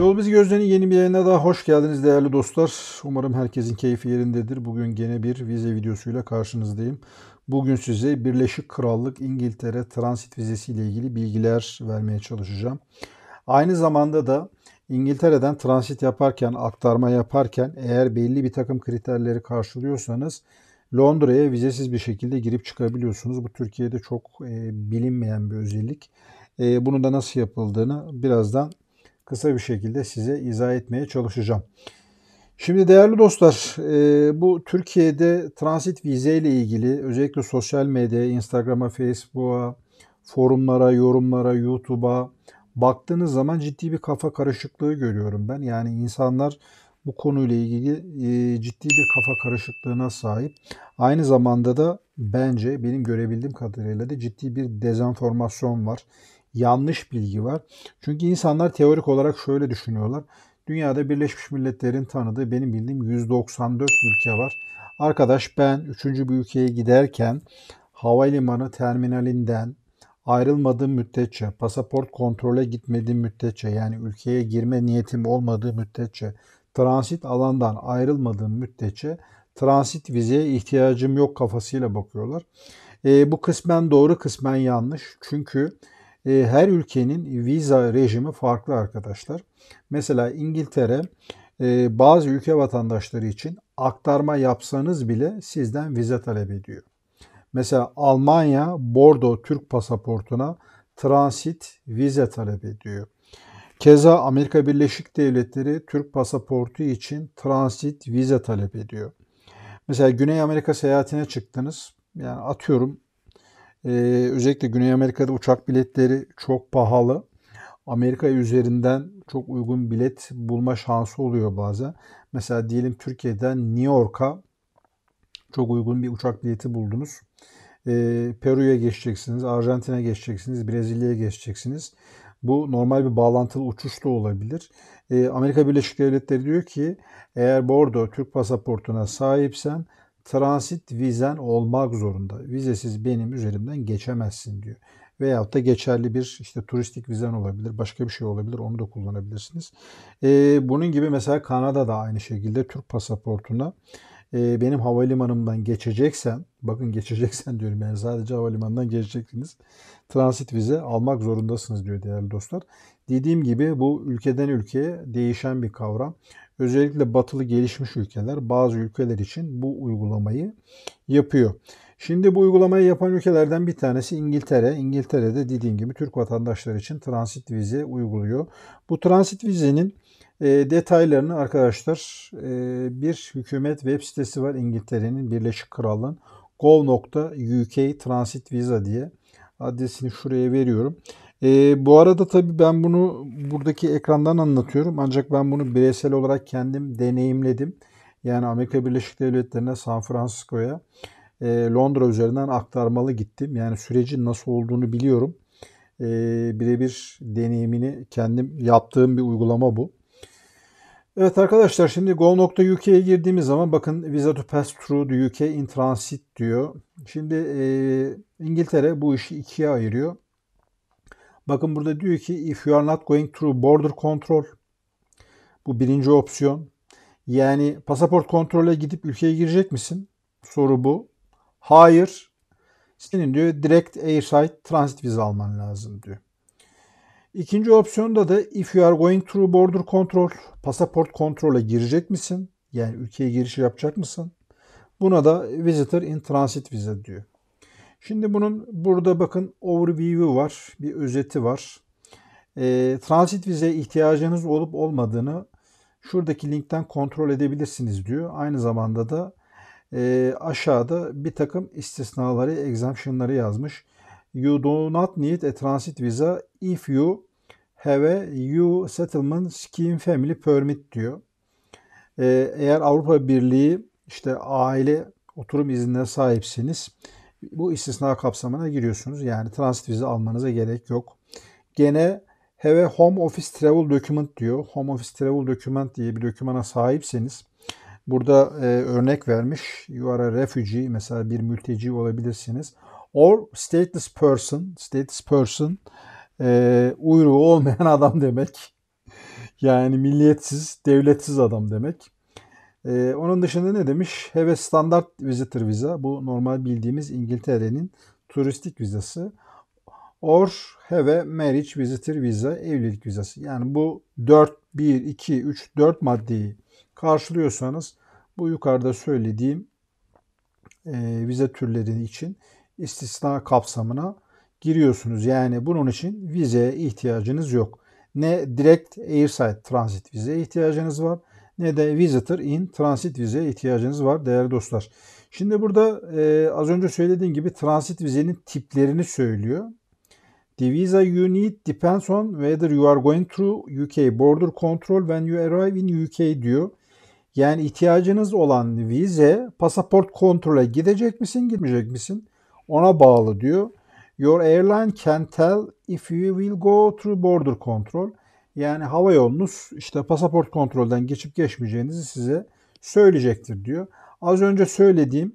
Yolumuz Gözler'in yeni bir yayına daha hoş geldiniz değerli dostlar. Umarım herkesin keyfi yerindedir. Bugün gene bir vize videosuyla karşınızdayım. Bugün size Birleşik Krallık İngiltere transit vizesi ile ilgili bilgiler vermeye çalışacağım. Aynı zamanda da İngiltere'den transit yaparken, aktarma yaparken eğer belli bir takım kriterleri karşılıyorsanız Londra'ya vizesiz bir şekilde girip çıkabiliyorsunuz. Bu Türkiye'de çok e, bilinmeyen bir özellik. E, bunun da nasıl yapıldığını birazdan kısa bir şekilde size izah etmeye çalışacağım. Şimdi değerli dostlar, e, bu Türkiye'de transit vize ile ilgili özellikle sosyal medyaya, Instagram'a, Facebook'a, forumlara, yorumlara, YouTube'a baktığınız zaman ciddi bir kafa karışıklığı görüyorum ben. Yani insanlar bu konuyla ilgili e, ciddi bir kafa karışıklığına sahip. Aynı zamanda da bence benim görebildiğim kadarıyla da ciddi bir dezenformasyon var yanlış bilgi var. Çünkü insanlar teorik olarak şöyle düşünüyorlar. Dünyada Birleşmiş Milletler'in tanıdığı benim bildiğim 194 ülke var. Arkadaş ben 3. bir ülkeye giderken havalimanı terminalinden ayrılmadığım müddetçe, pasaport kontrole gitmediğim müddetçe yani ülkeye girme niyetim olmadığı müddetçe, transit alandan ayrılmadığım müddetçe transit vizeye ihtiyacım yok kafasıyla bakıyorlar. E, bu kısmen doğru kısmen yanlış. Çünkü e, her ülkenin vize rejimi farklı arkadaşlar. Mesela İngiltere e, bazı ülke vatandaşları için aktarma yapsanız bile sizden vize talep ediyor. Mesela Almanya Bordo Türk pasaportuna transit vize talep ediyor. Keza Amerika Birleşik Devletleri Türk pasaportu için transit vize talep ediyor. Mesela Güney Amerika seyahatine çıktınız. Yani atıyorum ee, özellikle Güney Amerika'da uçak biletleri çok pahalı. Amerika üzerinden çok uygun bilet bulma şansı oluyor bazen. Mesela diyelim Türkiye'den New York'a çok uygun bir uçak bileti buldunuz. Ee, Peru'ya geçeceksiniz, Arjantin'e geçeceksiniz, Brezilya'ya geçeceksiniz. Bu normal bir bağlantılı uçuş da olabilir. Ee, Amerika Birleşik Devletleri diyor ki eğer bordo Türk pasaportuna sahipsen transit vizen olmak zorunda. Vizesiz benim üzerimden geçemezsin diyor. Veyahut da geçerli bir işte turistik vizen olabilir, başka bir şey olabilir, onu da kullanabilirsiniz. Ee, bunun gibi mesela Kanada'da aynı şekilde Türk pasaportuna e, benim havalimanımdan geçeceksen, bakın geçeceksen diyorum yani sadece havalimanından geçeceksiniz, transit vize almak zorundasınız diyor değerli dostlar. Dediğim gibi bu ülkeden ülkeye değişen bir kavram özellikle batılı gelişmiş ülkeler bazı ülkeler için bu uygulamayı yapıyor. Şimdi bu uygulamayı yapan ülkelerden bir tanesi İngiltere. İngiltere'de dediğim gibi Türk vatandaşları için transit vize uyguluyor. Bu transit vizenin e, detaylarını arkadaşlar e, bir hükümet web sitesi var İngiltere'nin Birleşik Krallığın gov.uk transit visa diye adresini şuraya veriyorum. E, bu arada tabii ben bunu buradaki ekrandan anlatıyorum. Ancak ben bunu bireysel olarak kendim deneyimledim. Yani Amerika Birleşik Devletleri'ne, San Francisco'ya, e, Londra üzerinden aktarmalı gittim. Yani sürecin nasıl olduğunu biliyorum. E, Birebir deneyimini kendim yaptığım bir uygulama bu. Evet arkadaşlar şimdi go.uk'ye girdiğimiz zaman bakın Visa to Pass Through the UK in Transit diyor. Şimdi e, İngiltere bu işi ikiye ayırıyor. Bakın burada diyor ki if you are not going through border control bu birinci opsiyon. Yani pasaport kontrole gidip ülkeye girecek misin? Soru bu. Hayır. Senin diyor direct airside transit vize alman lazım diyor. İkinci opsiyonda da if you are going through border control pasaport kontrole girecek misin? Yani ülkeye girişi yapacak mısın? Buna da visitor in transit vize diyor. Şimdi bunun burada bakın overview var. Bir özeti var. E, transit vize ihtiyacınız olup olmadığını şuradaki linkten kontrol edebilirsiniz diyor. Aynı zamanda da e, aşağıda bir takım istisnaları, exemptionları yazmış. You do not need a transit visa if you have a EU settlement scheme family permit diyor. E, eğer Avrupa Birliği işte aile oturum iznine sahipsiniz bu istisna kapsamına giriyorsunuz. Yani transit vize almanıza gerek yok. Gene Have Home Office Travel Document diyor. Home Office Travel Document diye bir dokümana sahipseniz burada e, örnek vermiş. You are a refugee mesela bir mülteci olabilirsiniz. Or stateless person, stateless person e, uyruğu olmayan adam demek. Yani milliyetsiz, devletsiz adam demek. Ee, onun dışında ne demiş? Have a standard visitor visa. Bu normal bildiğimiz İngiltere'nin turistik vizası. Or have a marriage visitor visa. Evlilik vizası. Yani bu 4, 1, 2, 3, 4 maddeyi karşılıyorsanız bu yukarıda söylediğim e, vize türleri için istisna kapsamına giriyorsunuz. Yani bunun için vizeye ihtiyacınız yok. Ne direkt airside transit vizeye ihtiyacınız var ne de visitor in transit vizeye ihtiyacınız var değerli dostlar. Şimdi burada e, az önce söylediğim gibi transit vizenin tiplerini söylüyor. The visa you need depends on whether you are going through UK border control when you arrive in UK diyor. Yani ihtiyacınız olan vize pasaport kontrole gidecek misin gitmeyecek misin ona bağlı diyor. Your airline can tell if you will go through border control. Yani hava yolunuz işte pasaport kontrolden geçip geçmeyeceğinizi size söyleyecektir diyor. Az önce söylediğim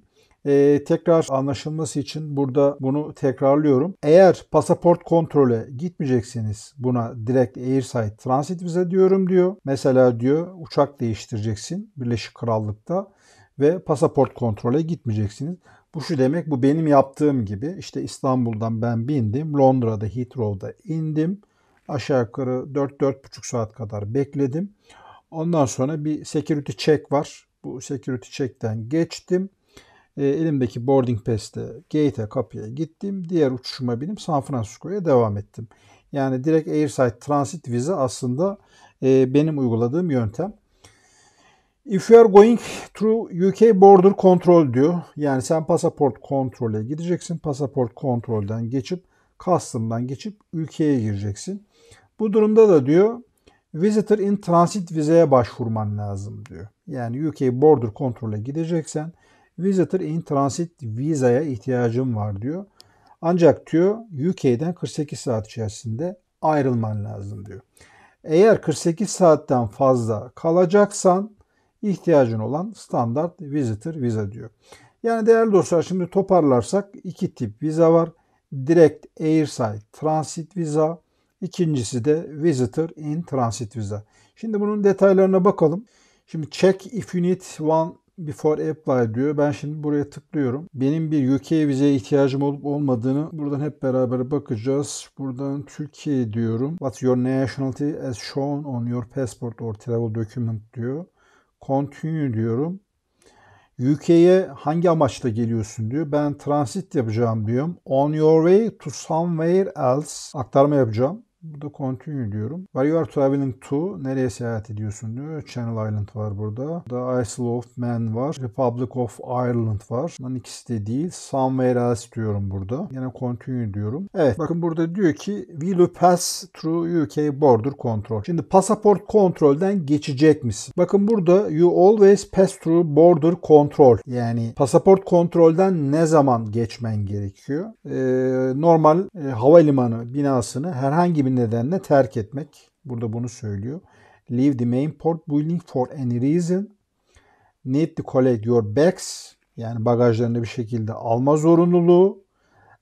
ee, tekrar anlaşılması için burada bunu tekrarlıyorum. Eğer pasaport kontrole gitmeyeceksiniz, buna direkt airside transit vize diyorum diyor. Mesela diyor uçak değiştireceksin Birleşik Krallık'ta ve pasaport kontrole gitmeyeceksiniz. Bu şu demek bu benim yaptığım gibi işte İstanbul'dan ben bindim Londra'da Heathrow'da indim aşağı yukarı 4-4,5 saat kadar bekledim. Ondan sonra bir security check var. Bu security check'ten geçtim. E, elimdeki boarding pass'te gate'e kapıya gittim. Diğer uçuşuma binip San Francisco'ya devam ettim. Yani direkt airside transit vize aslında e, benim uyguladığım yöntem. If you are going through UK border control diyor. Yani sen pasaport kontrole gideceksin. Pasaport kontrolden geçip Custom'dan geçip ülkeye gireceksin. Bu durumda da diyor Visitor in Transit vizeye başvurman lazım diyor. Yani UK Border Control'e gideceksen Visitor in Transit vizaya ihtiyacım var diyor. Ancak diyor UK'den 48 saat içerisinde ayrılman lazım diyor. Eğer 48 saatten fazla kalacaksan ihtiyacın olan standart visitor vize diyor. Yani değerli dostlar şimdi toparlarsak iki tip vize var direkt airside transit visa, ikincisi de visitor in transit visa. Şimdi bunun detaylarına bakalım. Şimdi check if you need one before apply diyor. Ben şimdi buraya tıklıyorum. Benim bir UK vizeye ihtiyacım olup olmadığını buradan hep beraber bakacağız. Buradan Türkiye diyorum. What's your nationality as shown on your passport or travel document diyor. Continue diyorum. UK'ye hangi amaçla geliyorsun diyor. Ben transit yapacağım diyorum. On your way to somewhere else aktarma yapacağım. Burada continue diyorum. Where you are traveling to nereye seyahat ediyorsun diyor. Channel Island var burada. The Isle of Man var. Republic of Ireland var. Bunların ikisi de değil. Somewhere else diyorum burada. Yine continue diyorum. Evet bakın burada diyor ki will you pass through UK border control. Şimdi pasaport kontrolden geçecek misin? Bakın burada you always pass through border control. Yani pasaport kontrolden ne zaman geçmen gerekiyor? Ee, normal e, havalimanı binasını herhangi bir nedenle terk etmek. Burada bunu söylüyor. Leave the main port building for any reason. Need to collect your bags. Yani bagajlarını bir şekilde alma zorunluluğu.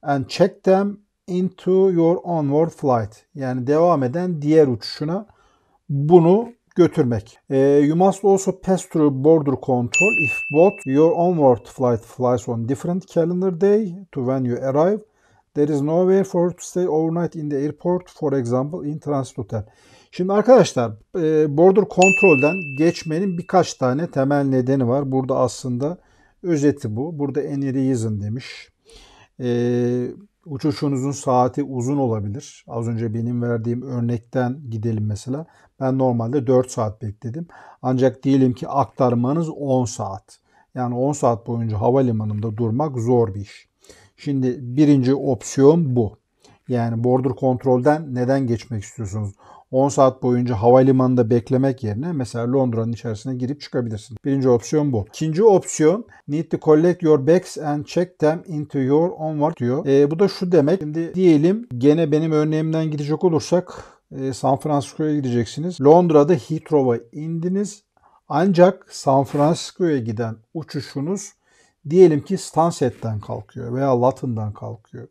And check them into your onward flight. Yani devam eden diğer uçuşuna bunu götürmek. E, you must also pass through border control if both your onward flight flies on different calendar day to when you arrive There is nowhere for to stay overnight in the airport for example in transit hotel. Şimdi arkadaşlar e, border kontrolden geçmenin birkaç tane temel nedeni var. Burada aslında özeti bu. Burada any reason demiş. E, uçuşunuzun saati uzun olabilir. Az önce benim verdiğim örnekten gidelim mesela. Ben normalde 4 saat bekledim. Ancak diyelim ki aktarmanız 10 saat. Yani 10 saat boyunca havalimanında durmak zor bir iş. Şimdi birinci opsiyon bu. Yani border kontrolden neden geçmek istiyorsunuz? 10 saat boyunca havalimanında beklemek yerine mesela Londra'nın içerisine girip çıkabilirsiniz. Birinci opsiyon bu. İkinci opsiyon need to collect your bags and check them into your onward diyor. E, bu da şu demek. Şimdi diyelim gene benim örneğimden gidecek olursak e, San Francisco'ya gideceksiniz. Londra'da Heathrow'a indiniz. Ancak San Francisco'ya giden uçuşunuz diyelim ki Stanset'ten kalkıyor veya London'dan kalkıyor.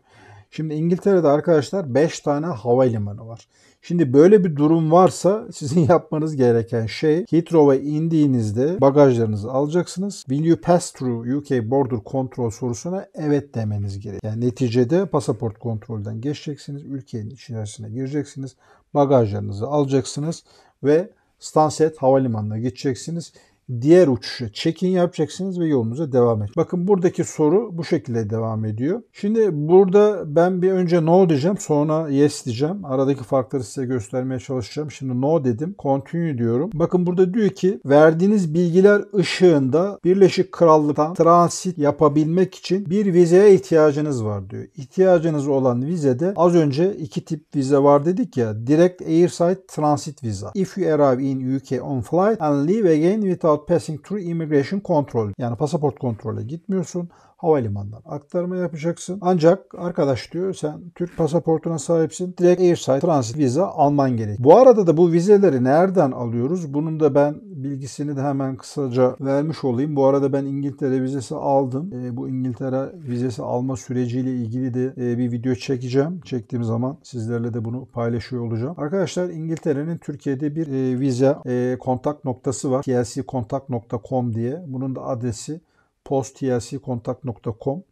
Şimdi İngiltere'de arkadaşlar 5 tane havalimanı var. Şimdi böyle bir durum varsa sizin yapmanız gereken şey Heathrow'a indiğinizde bagajlarınızı alacaksınız. Will you pass through UK border control sorusuna evet demeniz gerekiyor. Yani neticede pasaport kontrolden geçeceksiniz. Ülkenin içerisine gireceksiniz. Bagajlarınızı alacaksınız ve Stansted Havalimanı'na geçeceksiniz diğer uçuşa check-in yapacaksınız ve yolunuza devam edin. Bakın buradaki soru bu şekilde devam ediyor. Şimdi burada ben bir önce no diyeceğim sonra yes diyeceğim. Aradaki farkları size göstermeye çalışacağım. Şimdi no dedim. Continue diyorum. Bakın burada diyor ki verdiğiniz bilgiler ışığında Birleşik Krallık'tan transit yapabilmek için bir vizeye ihtiyacınız var diyor. İhtiyacınız olan vizede az önce iki tip vize var dedik ya. Direct Airside Transit Visa. If you arrive in UK on flight and leave again without passing through immigration control yani pasaport kontrole gitmiyorsun havalimanından aktarma yapacaksın. Ancak arkadaş diyor sen Türk pasaportuna sahipsin. Direkt airside transit vize alman gerek. Bu arada da bu vizeleri nereden alıyoruz? Bunun da ben bilgisini de hemen kısaca vermiş olayım. Bu arada ben İngiltere vizesi aldım. E, bu İngiltere vizesi alma süreciyle ilgili de e, bir video çekeceğim. Çektiğim zaman sizlerle de bunu paylaşıyor olacağım. Arkadaşlar İngiltere'nin Türkiye'de bir e, vize e, kontak noktası var. tlckontak.com diye. Bunun da adresi postlckontak.com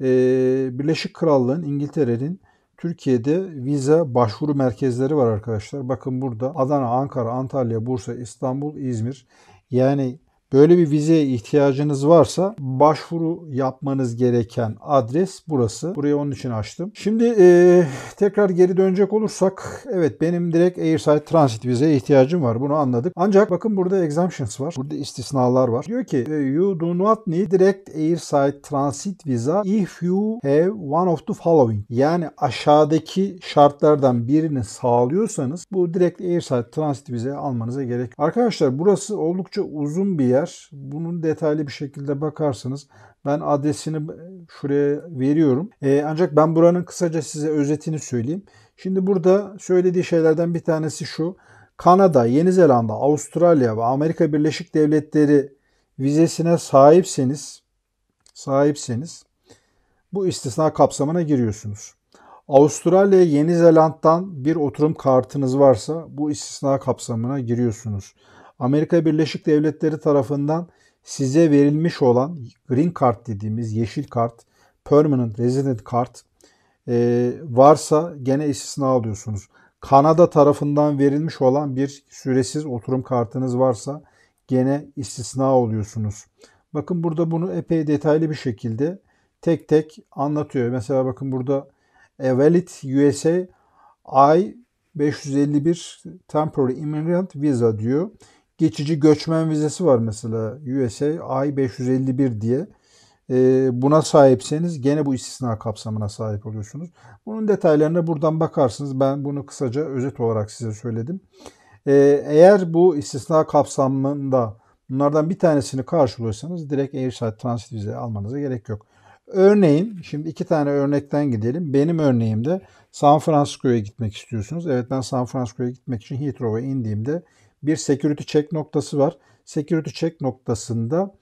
ee, Birleşik Krallığın, İngiltere'nin Türkiye'de vize başvuru merkezleri var arkadaşlar. Bakın burada Adana, Ankara, Antalya, Bursa, İstanbul, İzmir. Yani Böyle bir vizeye ihtiyacınız varsa başvuru yapmanız gereken adres burası. Burayı onun için açtım. Şimdi e, tekrar geri dönecek olursak evet benim direkt Airside Transit vizeye ihtiyacım var. Bunu anladık. Ancak bakın burada exemptions var. Burada istisnalar var. Diyor ki e, you do not need direct Airside Transit Visa if you have one of the following. Yani aşağıdaki şartlardan birini sağlıyorsanız bu direkt Airside Transit vize almanıza gerek. Arkadaşlar burası oldukça uzun bir yer yer. Bunun detaylı bir şekilde bakarsanız ben adresini şuraya veriyorum. Ee, ancak ben buranın kısaca size özetini söyleyeyim. Şimdi burada söylediği şeylerden bir tanesi şu. Kanada, Yeni Zelanda, Avustralya ve Amerika Birleşik Devletleri vizesine sahipseniz sahipseniz bu istisna kapsamına giriyorsunuz. Avustralya, Yeni Zelanda'dan bir oturum kartınız varsa bu istisna kapsamına giriyorsunuz. Amerika Birleşik Devletleri tarafından size verilmiş olan green card dediğimiz yeşil kart, permanent resident kart e, varsa gene istisna alıyorsunuz. Kanada tarafından verilmiş olan bir süresiz oturum kartınız varsa gene istisna oluyorsunuz. Bakın burada bunu epey detaylı bir şekilde tek tek anlatıyor. Mesela bakın burada A valid USA I 551 temporary immigrant visa diyor geçici göçmen vizesi var mesela USA I-551 diye. E, buna sahipseniz gene bu istisna kapsamına sahip oluyorsunuz. Bunun detaylarına buradan bakarsınız. Ben bunu kısaca özet olarak size söyledim. E, eğer bu istisna kapsamında bunlardan bir tanesini karşılıyorsanız direkt airside transit vize almanıza gerek yok. Örneğin şimdi iki tane örnekten gidelim. Benim örneğimde San Francisco'ya gitmek istiyorsunuz. Evet ben San Francisco'ya gitmek için Heathrow'a indiğimde bir security check noktası var. Security check noktasında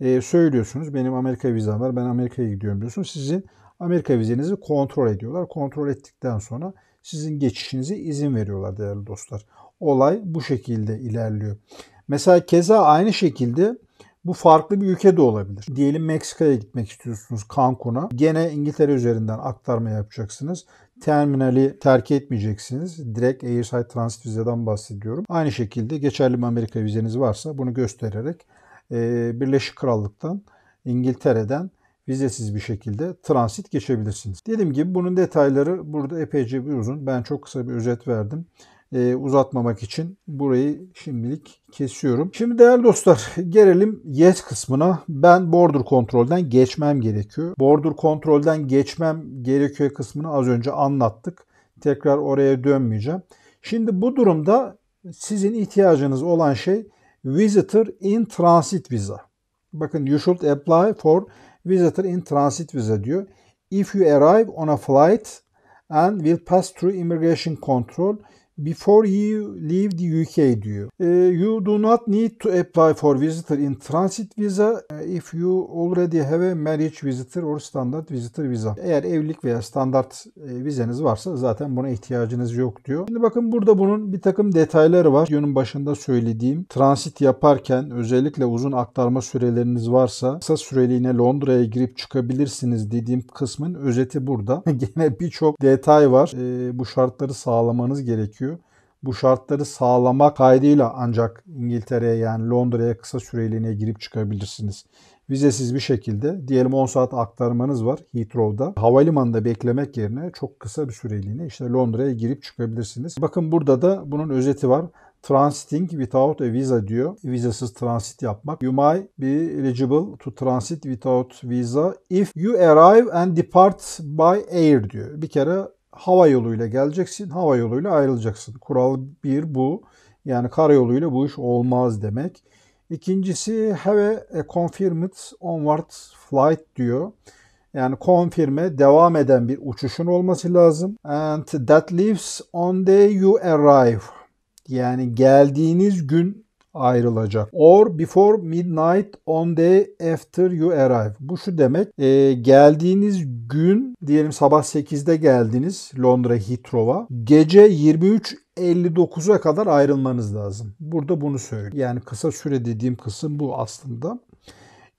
e, söylüyorsunuz benim Amerika vizem var ben Amerika'ya gidiyorum diyorsunuz. Sizin Amerika vizenizi kontrol ediyorlar. Kontrol ettikten sonra sizin geçişinize izin veriyorlar değerli dostlar. Olay bu şekilde ilerliyor. Mesela keza aynı şekilde bu farklı bir ülke de olabilir. Diyelim Meksika'ya gitmek istiyorsunuz Cancun'a. Gene İngiltere üzerinden aktarma yapacaksınız terminali terk etmeyeceksiniz. Direkt airside transit vizeden bahsediyorum. Aynı şekilde geçerli Amerika vizeniz varsa bunu göstererek e, Birleşik Krallık'tan İngiltere'den vizesiz bir şekilde transit geçebilirsiniz. Dediğim gibi bunun detayları burada epeyce bir uzun. Ben çok kısa bir özet verdim e, uzatmamak için burayı şimdilik kesiyorum. Şimdi değerli dostlar gelelim yes kısmına. Ben border kontrolden geçmem gerekiyor. Border kontrolden geçmem gerekiyor kısmını az önce anlattık. Tekrar oraya dönmeyeceğim. Şimdi bu durumda sizin ihtiyacınız olan şey Visitor in Transit Visa. Bakın you should apply for Visitor in Transit Visa diyor. If you arrive on a flight and will pass through immigration control, Before you leave the UK diyor. Uh, you do not need to apply for visitor in transit visa uh, if you already have a marriage visitor or standard visitor visa. Eğer evlilik veya standart uh, vizeniz varsa zaten buna ihtiyacınız yok diyor. Şimdi bakın burada bunun bir takım detayları var. Videonun başında söylediğim transit yaparken özellikle uzun aktarma süreleriniz varsa kısa süreliğine Londra'ya girip çıkabilirsiniz dediğim kısmın özeti burada. Gene birçok detay var. Bu şartları sağlamanız gerekiyor bu şartları sağlamak kaydıyla ancak İngiltere'ye yani Londra'ya kısa süreliğine girip çıkabilirsiniz. Vizesiz bir şekilde diyelim 10 saat aktarmanız var Heathrow'da. Havalimanında beklemek yerine çok kısa bir süreliğine işte Londra'ya girip çıkabilirsiniz. Bakın burada da bunun özeti var. Transiting without a visa diyor. Vizesiz transit yapmak. You may be eligible to transit without visa if you arrive and depart by air diyor. Bir kere hava yoluyla geleceksin, hava yoluyla ayrılacaksın. Kural bir bu. Yani karayoluyla bu iş olmaz demek. İkincisi have a confirmed onward flight diyor. Yani konfirme devam eden bir uçuşun olması lazım. And that leaves on day you arrive. Yani geldiğiniz gün ayrılacak. Or before midnight on day after you arrive. Bu şu demek. E, geldiğiniz gün diyelim sabah 8'de geldiniz Londra Heathrow'a. Gece 23 59'a kadar ayrılmanız lazım. Burada bunu söylüyor. Yani kısa süre dediğim kısım bu aslında.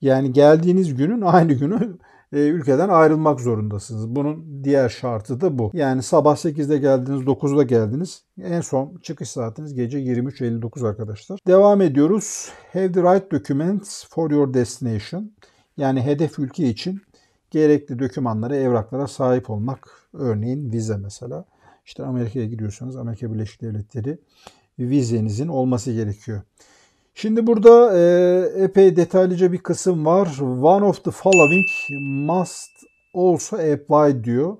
Yani geldiğiniz günün aynı günü e, ülkeden ayrılmak zorundasınız. Bunun diğer şartı da bu. Yani sabah 8'de geldiniz, 9'da geldiniz. En son çıkış saatiniz gece 23.59 arkadaşlar. Devam ediyoruz. Have the right documents for your destination. Yani hedef ülke için gerekli dokümanlara, evraklara sahip olmak. Örneğin vize mesela. İşte Amerika'ya gidiyorsanız Amerika Birleşik Devletleri vizenizin olması gerekiyor. Şimdi burada e, epey detaylıca bir kısım var. One of the following must also apply diyor.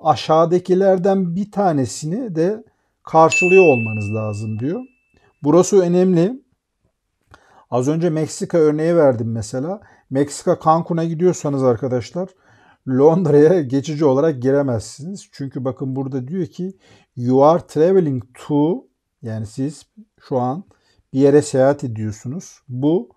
Aşağıdakilerden bir tanesini de karşılıyor olmanız lazım diyor. Burası önemli. Az önce Meksika örneği verdim mesela. Meksika Cancun'a gidiyorsanız arkadaşlar Londra'ya geçici olarak giremezsiniz. Çünkü bakın burada diyor ki you are traveling to yani siz şu an bir yere seyahat ediyorsunuz. Bu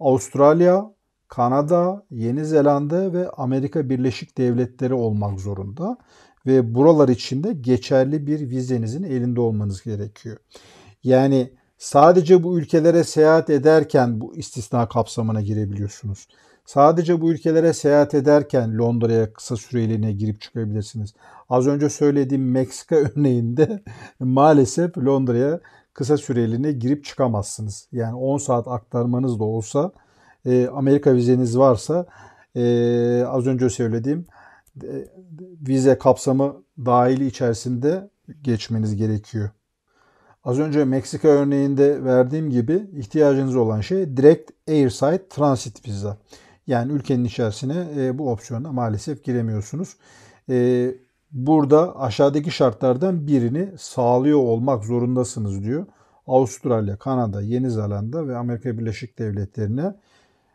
Avustralya, Kanada, Yeni Zelanda ve Amerika Birleşik Devletleri olmak zorunda ve buralar için de geçerli bir vizenizin elinde olmanız gerekiyor. Yani sadece bu ülkelere seyahat ederken bu istisna kapsamına girebiliyorsunuz. Sadece bu ülkelere seyahat ederken Londra'ya kısa süreliğine girip çıkabilirsiniz. Az önce söylediğim Meksika örneğinde maalesef Londra'ya kısa süreliğine girip çıkamazsınız. Yani 10 saat aktarmanız da olsa e, Amerika vizeniz varsa e, az önce söylediğim e, vize kapsamı dahili içerisinde geçmeniz gerekiyor. Az önce Meksika örneğinde verdiğim gibi ihtiyacınız olan şey direkt airside transit viza. Yani ülkenin içerisine e, bu opsiyona maalesef giremiyorsunuz. E, burada aşağıdaki şartlardan birini sağlıyor olmak zorundasınız diyor. Avustralya, Kanada, Yeni Zelanda ve Amerika Birleşik Devletleri'ne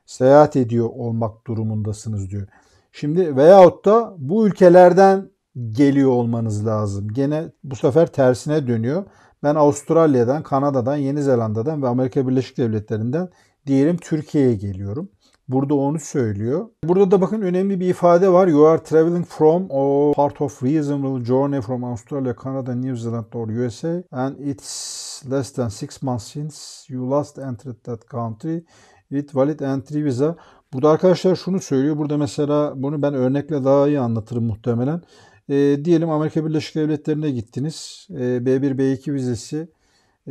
seyahat ediyor olmak durumundasınız diyor. Şimdi veyahut da bu ülkelerden geliyor olmanız lazım. Gene bu sefer tersine dönüyor. Ben Avustralya'dan, Kanada'dan, Yeni Zelanda'dan ve Amerika Birleşik Devletleri'nden diyelim Türkiye'ye geliyorum. Burada onu söylüyor. Burada da bakın önemli bir ifade var. You are traveling from a part of reasonable journey from Australia, Canada, New Zealand or USA and it's less than six months since you last entered that country with valid entry visa. Burada arkadaşlar şunu söylüyor. Burada mesela bunu ben örnekle daha iyi anlatırım muhtemelen. E, diyelim Amerika Birleşik Devletleri'ne gittiniz. E, B1, B2 vizesi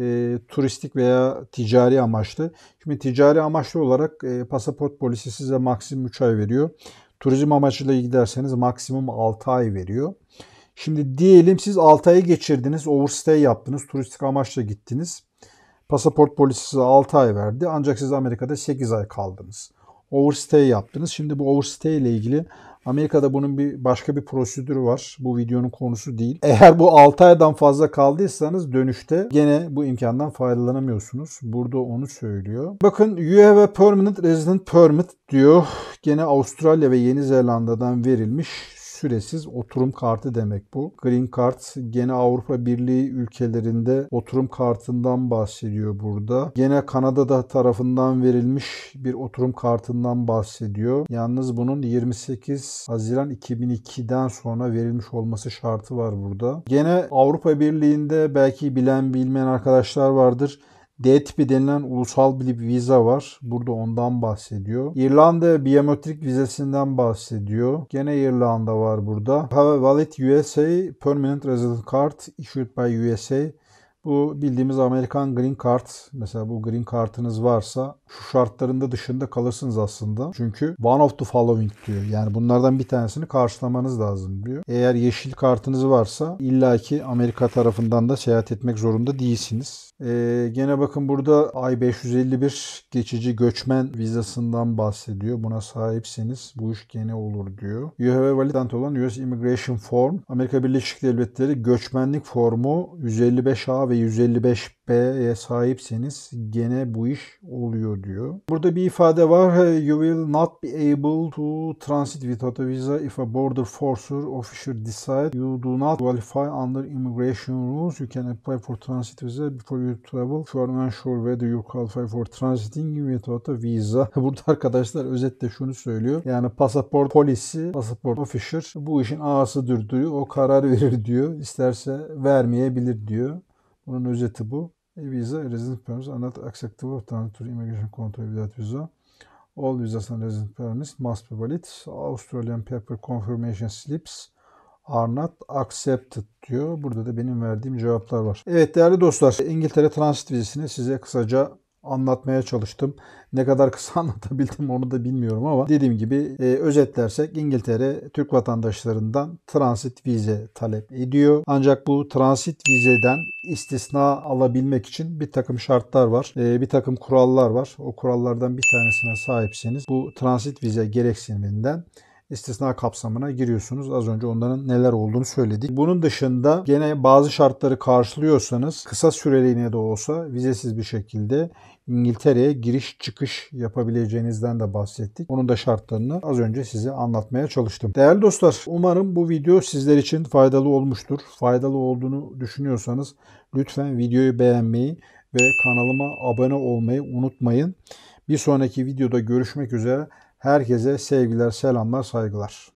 e, turistik veya ticari amaçlı. Şimdi ticari amaçlı olarak e, pasaport polisi size maksimum 3 ay veriyor. Turizm amaçlı giderseniz maksimum 6 ay veriyor. Şimdi diyelim siz 6 ayı geçirdiniz, overstay yaptınız, turistik amaçla gittiniz. Pasaport polisi size 6 ay verdi ancak siz Amerika'da 8 ay kaldınız. Overstay yaptınız. Şimdi bu overstay ile ilgili Amerika'da bunun bir başka bir prosedürü var. Bu videonun konusu değil. Eğer bu 6 aydan fazla kaldıysanız dönüşte gene bu imkandan faydalanamıyorsunuz. Burada onu söylüyor. Bakın you have a permanent resident permit diyor. Gene Avustralya ve Yeni Zelanda'dan verilmiş süresiz oturum kartı demek bu. Green Card gene Avrupa Birliği ülkelerinde oturum kartından bahsediyor burada. Gene Kanada'da tarafından verilmiş bir oturum kartından bahsediyor. Yalnız bunun 28 Haziran 2002'den sonra verilmiş olması şartı var burada. Gene Avrupa Birliği'nde belki bilen bilmeyen arkadaşlar vardır. D tipi denilen ulusal bir vize var. Burada ondan bahsediyor. İrlanda biyometrik vizesinden bahsediyor. Gene İrlanda var burada. Have a valid USA permanent resident card issued by USA bu bildiğimiz Amerikan Green Card. Mesela bu Green Card'ınız varsa şu şartlarında dışında kalırsınız aslında. Çünkü one of the following diyor. Yani bunlardan bir tanesini karşılamanız lazım diyor. Eğer yeşil kartınız varsa illaki Amerika tarafından da seyahat etmek zorunda değilsiniz. Ee, gene bakın burada I-551 geçici göçmen vizasından bahsediyor. Buna sahipseniz bu iş gene olur diyor. You have a valid olan US Immigration Form. Amerika Birleşik Devletleri göçmenlik formu 155A ve ve 155B'ye sahipseniz gene bu iş oluyor diyor. Burada bir ifade var. You will not be able to transit without a visa if a border forcer officer decides you do not qualify under immigration rules. You can apply for transit visa before you travel. If you are unsure whether you qualify for transiting without a visa. Burada arkadaşlar özetle şunu söylüyor. Yani pasaport polisi, pasaport officer bu işin ağası diyor. O karar verir diyor. İsterse vermeyebilir diyor. Bunun özeti bu. A visa, a residence permit are not acceptable alternative immigration control without visa. All visas and residence permits must be valid. Australian paper confirmation slips are not accepted diyor. Burada da benim verdiğim cevaplar var. Evet değerli dostlar İngiltere transit vizesini size kısaca anlatmaya çalıştım. Ne kadar kısa anlatabildim onu da bilmiyorum ama dediğim gibi e, özetlersek İngiltere Türk vatandaşlarından transit vize talep ediyor. Ancak bu transit vizeden istisna alabilmek için bir takım şartlar var. E, bir takım kurallar var. O kurallardan bir tanesine sahipseniz bu transit vize gereksiniminden istisna kapsamına giriyorsunuz. Az önce onların neler olduğunu söyledik. Bunun dışında gene bazı şartları karşılıyorsanız kısa süreliğine de olsa vizesiz bir şekilde İngiltere'ye giriş çıkış yapabileceğinizden de bahsettik. Onun da şartlarını az önce size anlatmaya çalıştım. Değerli dostlar umarım bu video sizler için faydalı olmuştur. Faydalı olduğunu düşünüyorsanız lütfen videoyu beğenmeyi ve kanalıma abone olmayı unutmayın. Bir sonraki videoda görüşmek üzere. Herkese sevgiler, selamlar, saygılar.